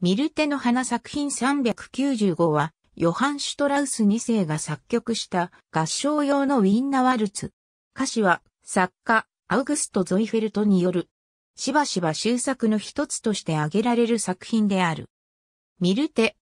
ミルテの花作品395は、ヨハン・シュトラウス2世が作曲した合唱用のウィンナワルツ。歌詞は、作家、アウグスト・ゾイフェルトによる、しばしば修作の一つとして挙げられる作品である。ミルテ。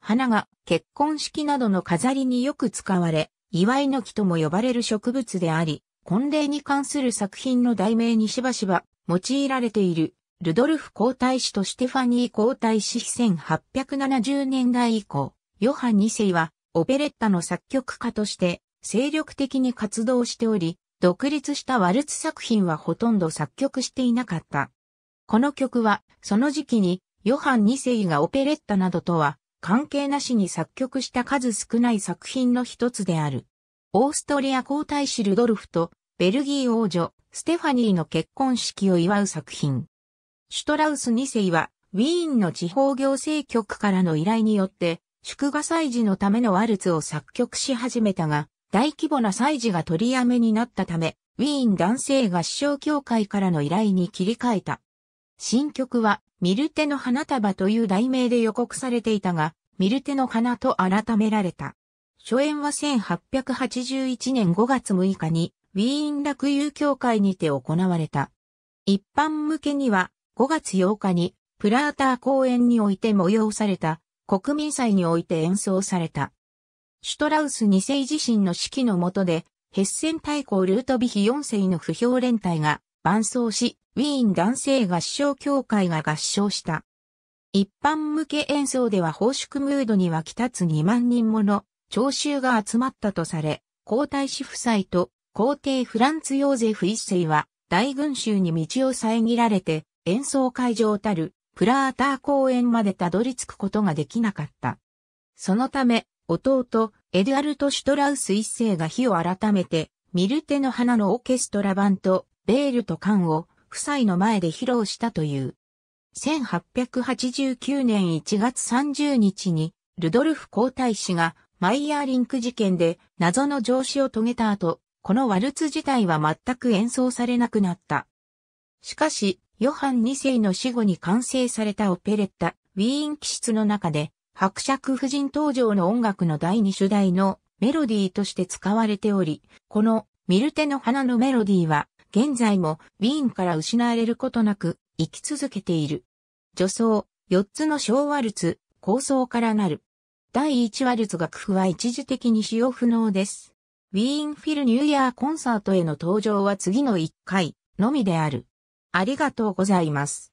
花が結婚式などの飾りによく使われ、祝いの木とも呼ばれる植物であり、婚礼に関する作品の題名にしばしば用いられている。ルドルフ皇太子とステファニー皇太子1870年代以降、ヨハン2世はオペレッタの作曲家として精力的に活動しており、独立したワルツ作品はほとんど作曲していなかった。この曲は、その時期に、ヨハン2世がオペレッタなどとは、関係なしに作曲した数少ない作品の一つである。オーストリア皇太子ルドルフと、ベルギー王女、ステファニーの結婚式を祝う作品。シュトラウス2世は、ウィーンの地方行政局からの依頼によって、祝賀祭事のためのワルツを作曲し始めたが、大規模な祭事が取りやめになったため、ウィーン男性合唱協会からの依頼に切り替えた。新曲は、ミルテの花束という題名で予告されていたが、ミルテの花と改められた。初演は1881年5月6日に、ウィーン楽友協会にて行われた。一般向けには、5月8日にプラーター公演において催された国民祭において演奏された。シュトラウス2世自身の指揮の下で、ヘッセン大公ルートビヒ4世の不評連隊が伴奏し、ウィーン男性合唱協会が合唱した。一般向け演奏では報祝ムードにはき立つ2万人もの聴衆が集まったとされ、皇太子夫妻と皇帝フランツ・ヨーゼフ一世は大群衆に道を遮られて演奏会場たるプラーター公園までたどり着くことができなかった。そのため、弟、エデュアルト・シュトラウス一世が日を改めて、ミルテの花のオーケストラ版と、ベールとカンを、夫妻の前で披露したという。1889年1月30日に、ルドルフ皇太子が、マイヤーリンク事件で、謎の上司を遂げた後、このワルツ自体は全く演奏されなくなった。しかし、ヨハン2世の死後に完成されたオペレッタ、ウィーン気質の中で、伯爵夫人登場の音楽の第2主題のメロディーとして使われており、このミルテの花のメロディーは、現在もウィーンから失われることなく生き続けている。女装、4つの小ワルツ、構想からなる。第1ワルツ楽譜は一時的に使用不能です。ウィーンフィルニューイヤーコンサートへの登場は次の1回のみである。ありがとうございます。